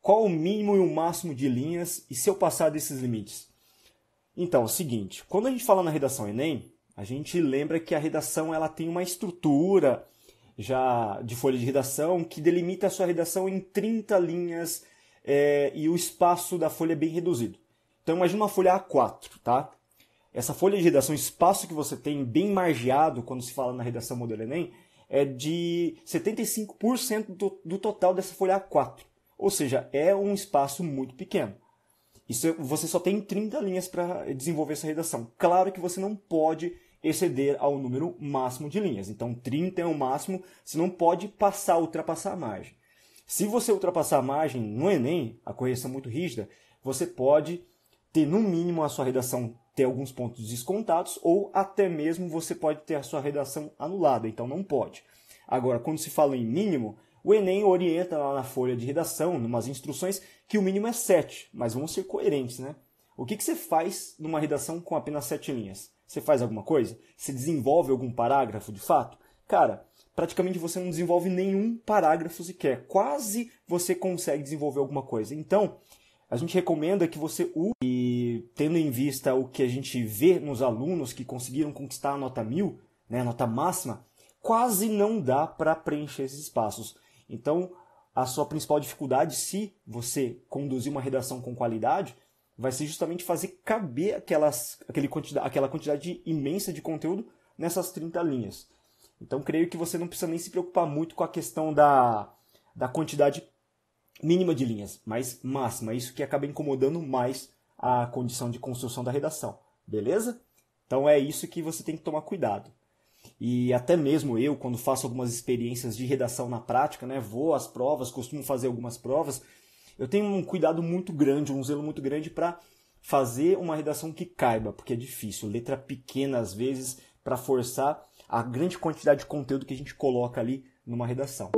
Qual o mínimo e o máximo de linhas e se eu passar desses limites? Então, é o seguinte, quando a gente fala na redação Enem, a gente lembra que a redação ela tem uma estrutura já de folha de redação que delimita a sua redação em 30 linhas é, e o espaço da folha é bem reduzido. Então imagina uma folha A4, tá? Essa folha de redação, o espaço que você tem bem margeado quando se fala na redação modelo Enem, é de 75% do, do total dessa folha A4. Ou seja, é um espaço muito pequeno. Isso, você só tem 30 linhas para desenvolver essa redação. Claro que você não pode exceder ao número máximo de linhas. Então, 30 é o máximo, você não pode passar, ultrapassar a margem. Se você ultrapassar a margem no Enem, a correção muito rígida, você pode ter no mínimo a sua redação ter alguns pontos descontados ou até mesmo você pode ter a sua redação anulada, então não pode. Agora, quando se fala em mínimo, o Enem orienta lá na folha de redação, numas instruções, que o mínimo é 7, mas vamos ser coerentes, né? O que, que você faz numa redação com apenas 7 linhas? Você faz alguma coisa? Você desenvolve algum parágrafo de fato? Cara, praticamente você não desenvolve nenhum parágrafo sequer. Quase você consegue desenvolver alguma coisa. Então, a gente recomenda que você use, e, tendo em vista o que a gente vê nos alunos que conseguiram conquistar a nota mil, né, a nota máxima, quase não dá para preencher esses espaços. Então, a sua principal dificuldade, se você conduzir uma redação com qualidade, vai ser justamente fazer caber aquelas, aquele quantidade, aquela quantidade imensa de conteúdo nessas 30 linhas. Então, creio que você não precisa nem se preocupar muito com a questão da, da quantidade mínima de linhas, mas máxima. É isso que acaba incomodando mais a condição de construção da redação, beleza? Então é isso que você tem que tomar cuidado. E até mesmo eu, quando faço algumas experiências de redação na prática, né, vou às provas, costumo fazer algumas provas, eu tenho um cuidado muito grande, um zelo muito grande para fazer uma redação que caiba, porque é difícil, letra pequena às vezes, para forçar a grande quantidade de conteúdo que a gente coloca ali numa redação.